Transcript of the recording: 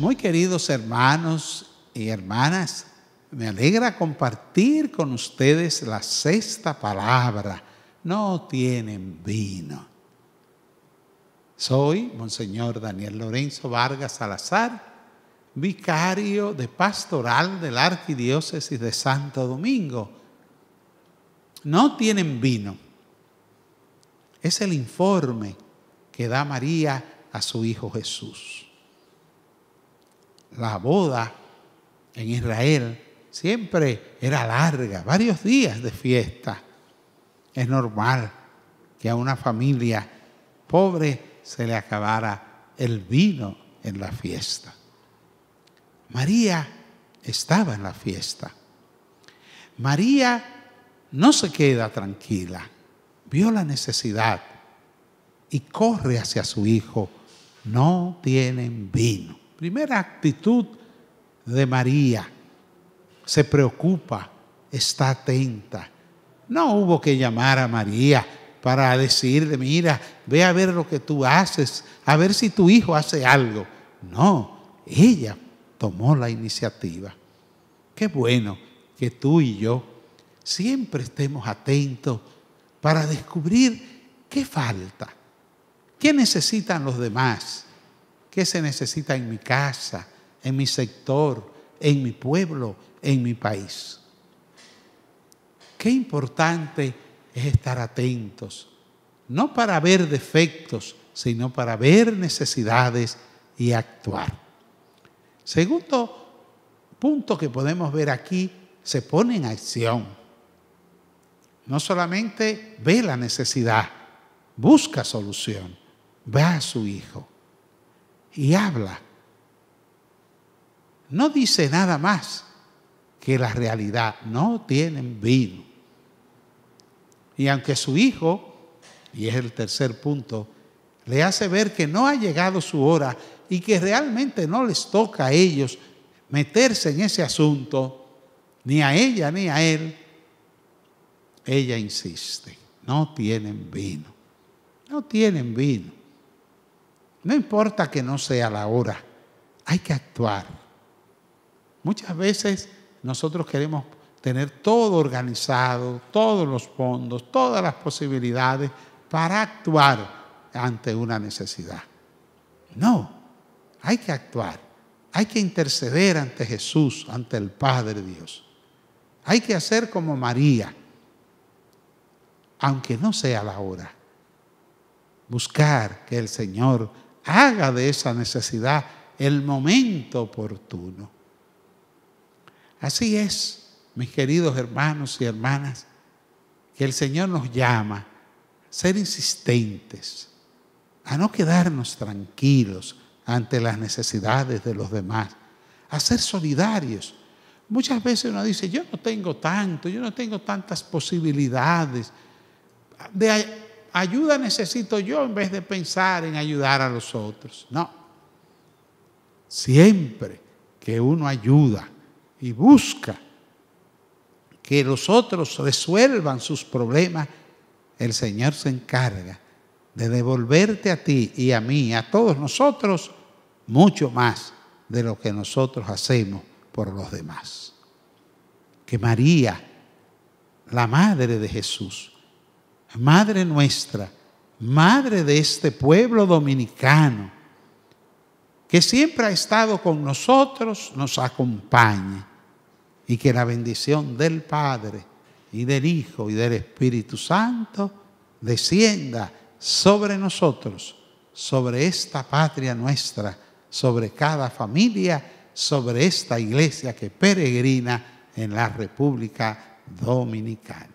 Muy queridos hermanos y hermanas, me alegra compartir con ustedes la sexta palabra. No tienen vino. Soy Monseñor Daniel Lorenzo Vargas Salazar, vicario de pastoral de la Arquidiócesis de Santo Domingo. No tienen vino. Es el informe que da María a su Hijo Jesús la boda en Israel siempre era larga, varios días de fiesta. Es normal que a una familia pobre se le acabara el vino en la fiesta. María estaba en la fiesta. María no se queda tranquila, vio la necesidad y corre hacia su hijo. No tienen vino. Primera actitud de María. Se preocupa, está atenta. No hubo que llamar a María para decirle, mira, ve a ver lo que tú haces, a ver si tu hijo hace algo. No, ella tomó la iniciativa. Qué bueno que tú y yo siempre estemos atentos para descubrir qué falta, qué necesitan los demás ¿Qué se necesita en mi casa, en mi sector, en mi pueblo, en mi país? Qué importante es estar atentos, no para ver defectos, sino para ver necesidades y actuar. Segundo punto que podemos ver aquí, se pone en acción. No solamente ve la necesidad, busca solución, ve a su hijo y habla. No dice nada más que la realidad. No tienen vino. Y aunque su hijo, y es el tercer punto, le hace ver que no ha llegado su hora y que realmente no les toca a ellos meterse en ese asunto, ni a ella ni a él, ella insiste, no tienen vino, no tienen vino. No importa que no sea la hora, hay que actuar. Muchas veces nosotros queremos tener todo organizado, todos los fondos, todas las posibilidades para actuar ante una necesidad. No, hay que actuar, hay que interceder ante Jesús, ante el Padre Dios. Hay que hacer como María, aunque no sea la hora. Buscar que el Señor Haga de esa necesidad el momento oportuno. Así es, mis queridos hermanos y hermanas, que el Señor nos llama a ser insistentes, a no quedarnos tranquilos ante las necesidades de los demás, a ser solidarios. Muchas veces uno dice, yo no tengo tanto, yo no tengo tantas posibilidades. De ayuda necesito yo en vez de pensar en ayudar a los otros. No. Siempre que uno ayuda y busca que los otros resuelvan sus problemas, el Señor se encarga de devolverte a ti y a mí, a todos nosotros, mucho más de lo que nosotros hacemos por los demás. Que María, la madre de Jesús, Madre nuestra, Madre de este pueblo dominicano, que siempre ha estado con nosotros, nos acompañe y que la bendición del Padre y del Hijo y del Espíritu Santo descienda sobre nosotros, sobre esta patria nuestra, sobre cada familia, sobre esta iglesia que peregrina en la República Dominicana.